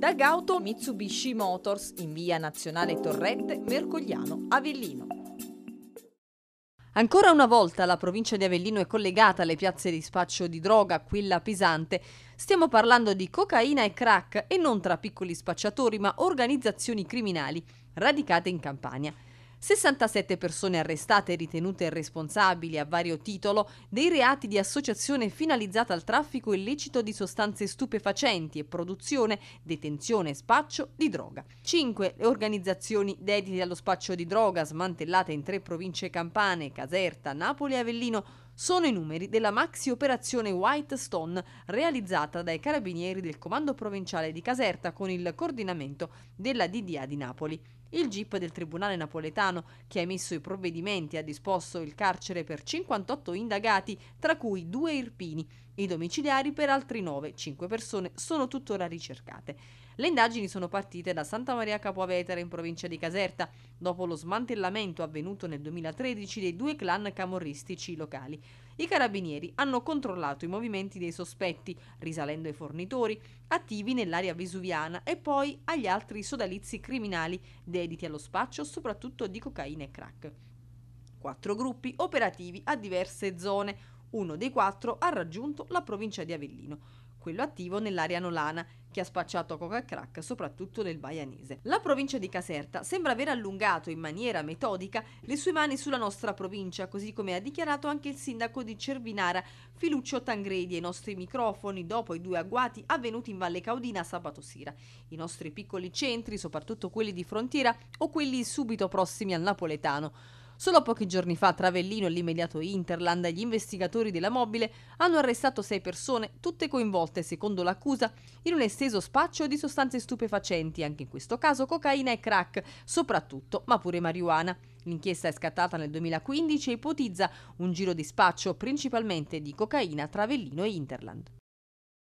da Gauto Mitsubishi Motors in via Nazionale Torrette, Mercogliano, Avellino. Ancora una volta la provincia di Avellino è collegata alle piazze di spaccio di droga, quella pesante. Stiamo parlando di cocaina e crack e non tra piccoli spacciatori ma organizzazioni criminali radicate in Campania. 67 persone arrestate e ritenute responsabili a vario titolo dei reati di associazione finalizzata al traffico illecito di sostanze stupefacenti e produzione, detenzione e spaccio di droga. 5 le organizzazioni dedicate allo spaccio di droga smantellate in tre province campane, Caserta, Napoli e Avellino sono i numeri della maxi operazione White Stone realizzata dai carabinieri del comando provinciale di Caserta con il coordinamento della DDA di Napoli. Il GIP del Tribunale napoletano, che ha emesso i provvedimenti, ha disposto il carcere per 58 indagati, tra cui due irpini, i domiciliari per altri 9, 5 persone sono tuttora ricercate. Le indagini sono partite da Santa Maria Capoavetera in provincia di Caserta, dopo lo smantellamento avvenuto nel 2013 dei due clan camorristici locali. I carabinieri hanno controllato i movimenti dei sospetti, risalendo ai fornitori, attivi nell'area vesuviana e poi agli altri sodalizi criminali dediti allo spaccio soprattutto di cocaina e crack. Quattro gruppi operativi a diverse zone, uno dei quattro ha raggiunto la provincia di Avellino quello attivo nell'area nolana, che ha spacciato coca e crack soprattutto nel Baianese. La provincia di Caserta sembra aver allungato in maniera metodica le sue mani sulla nostra provincia, così come ha dichiarato anche il sindaco di Cervinara, Filuccio Tangredi, ai nostri microfoni dopo i due agguati avvenuti in Valle Caudina sabato sera. I nostri piccoli centri, soprattutto quelli di frontiera o quelli subito prossimi al napoletano Solo pochi giorni fa tra Vellino e l'immediato Interland gli investigatori della mobile hanno arrestato sei persone, tutte coinvolte, secondo l'accusa, in un esteso spaccio di sostanze stupefacenti, anche in questo caso cocaina e crack, soprattutto, ma pure marijuana. L'inchiesta è scattata nel 2015 e ipotizza un giro di spaccio principalmente di cocaina, tra Vellino e Interland.